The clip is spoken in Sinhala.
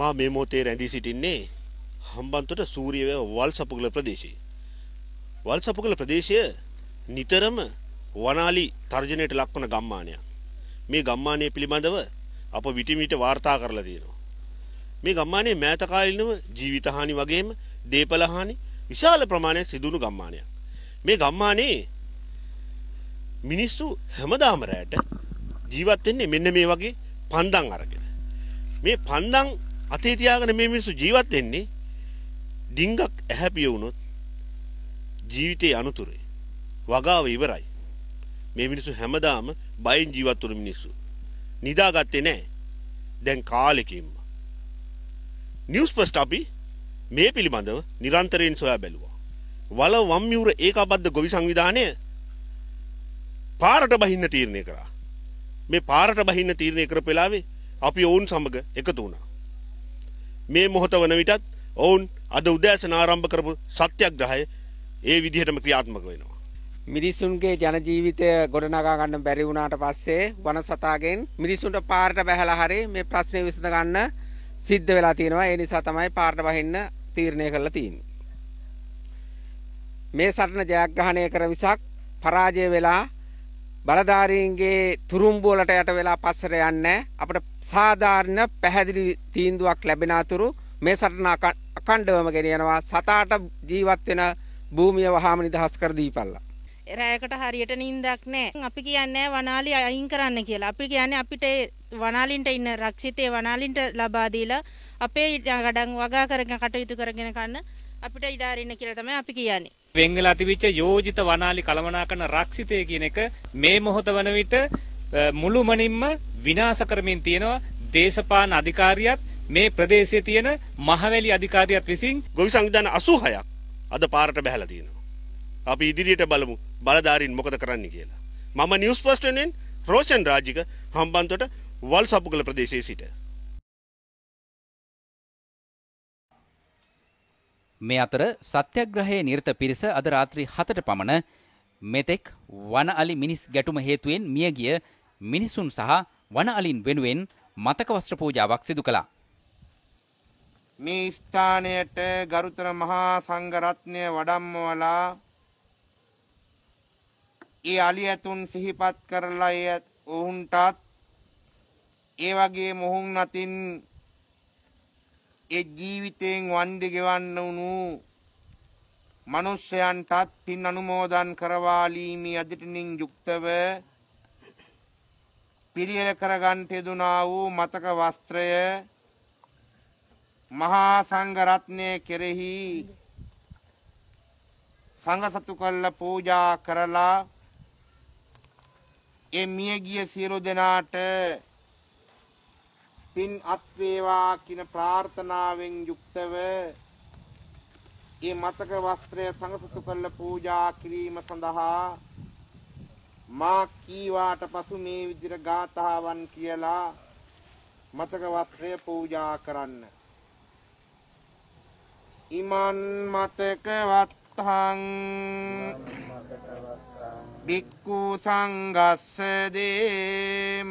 මා මේ මොහොතේ රැඳී සිටින්නේ හම්බන්තොට සූරිය වල් සපුගල ප්‍රදේශයේ. වල් සපුගල ප්‍රදේශය නිතරම වනාලි තර්ජනයට ලක්වන ගම්මානයක්. මේ ගම්මානය පිළිබඳව අප විටිමිට වාර්තා කරලා තියෙනවා. මේ ගම්මානයේ මෑත කාලිනව ජීවිතහානි වගේම දේපලහානි විශාල ප්‍රමාණයක් සිදුණු ගම්මානයක්. මේ ගම්මානයේ මිනිස්සු හැමදාම රැට ජීවත් වෙන්නේ මෙන්න මේ වගේ පන්දම් අරගෙන. මේ පන්දම් අතේ තියාගෙන මේ මිනිස්සු ජීවත් වෙන්නේ ඩිංගක් ඇහැපිය වුණොත් ජීවිතේ අනුතුරේ වගාව ඉවරයි. මේ මිනිස්සු හැමදාම බයෙන් ජීවත් වුණු මිනිස්සු. නිදාගත්තේ නැහැ. දැන් කාලෙකින්ම. නිවුස් පස්ට් අපි මේ පිළිබඳව නිරන්තරයෙන් සොයා බැලුවා. වල වම්මියුර ඒකාබද්ධ ගොවි සංවිධානය පාරට බහින්න තීරණය කරා. මේ පාරට බහින්න තීරණය කරපු වෙලාවේ අපි ඔවුන් සමග එකතු වුණා. මේ මොහොත වන විටත් ඔවුන් අද උදෑසන ආරම්භ කරපු සත්‍යග්‍රහය ඒ විදිහටම ක්‍රියාත්මක වෙනවා. මිනිසුන්ගේ ජන ජීවිතය ගොඩනගා ගන්න බැරි වුණාට පස්සේ වන සතාගෙන් මිනිසුන්ට පාරට බැහැලා හරි මේ ප්‍රශ්නේ විසඳ ගන්න සිද්ධ වෙලා තියෙනවා. ඒ නිසා තමයි පාරට බහින්න තීරණය කරලා තියෙන්නේ. මේ සටන ජයග්‍රහණය කර විසක් පරාජය වෙලා බලධාරීන්ගේ තුරුම්බුවලට යට වෙලා පස්සට යන්නේ අපිට සාධාරණ පැහැදිලි තීන්දුවක් ලැබෙන අතුරු මේ සටන අකණ්ඩවම ගෙනියනවා සතාට ජීවත් වෙන භූමිය වහාම නිදහස් කර දීපල්ලා. රෑකට හරියට නින්දක් නෑ අපි කියන්නේ වනාලි අයින් කරන්න කියලා අපි කියන්නේ අපිට වනාලින්ට ඉන්න රක්ෂිතය වනාලින්ට ලබාදීලා අපේ ගඩන් වගා කරගෙන කටයුතු කරගෙන කන්න අපිට ඉඩාරන්න කියලා තමයි අපි කියන්නේ. වෙංගල අතිවිච්ච යෝජිත වනාලි කළමනා කරන රක්ෂිතය කියන එක මේ මොහොත වන විට මුළුමනින්ම විනාශ කරමින් තියෙනවා දේශපාලන අධිකාරියත් මේ ප්‍රදේශයේ තියෙන මහවැලි අධිකාරියත් විසින් ගොවි සංවිධාන 86ක් අද පාරට බහැලා තියෙනවා. අපි ඉදිරියට බලමු බලධාරීන් මොකද කරන්න කියලා. මම නිවුස් පොස්ට් වෙනින් රෝෂන් රාජික හම්බන්තොට වල්සපුගල ප්‍රදේශයේ සිට. මේ අතර සත්‍යග්‍රහයේ නිරත පිරිස අද රාත්‍රී 7ට පමණ මෙතෙක් වන අලි මිනිස් ගැටුම හේතුවෙන් මියගිය මිනිසුන් සහ වන අලින් වෙනුවෙන් මතක වස්ත්‍ර පූජාවක් සිදු කළා. මේ ස්ථානයට ගරුතර මහා සංඝරත්නය වඩම්මවලා ඒ අලි ඇතුන් සිහිපත් කරලා ඒ ඔවුන්ටත් ඒ වගේ මොහුන් අතින් ඒ ජීවිතයෙන් වන්දි ගෙවන්න වුණු මනුෂ්‍යයන්ටත් පින් අනුමෝදන් කරවාලීමේ අදිටනින් යුක්තව පිළියෙල කරගන්ට යෙදුනා වූ මතක වස්ත්‍රය මහා සංඝරත්නය කෙරෙහි සංඝසතු කල්ල පූජා කරලා ඒ මියගිය සියලු දෙනාට පින් අත්වේවා කියන ප්‍රාර්ථනාවෙන් යුක්තව ඒ මතක වස්ත්‍රය සංඝසතු කල්ල පූජා කිරීම සඳහා මා කීවාට පසු මේ විදිහට ගාථාවන් කියලා මතක වස්ත්‍රය පූජා කරන්න. ඉමන් මතක වත්තං බික්කු සංගස්ස දේම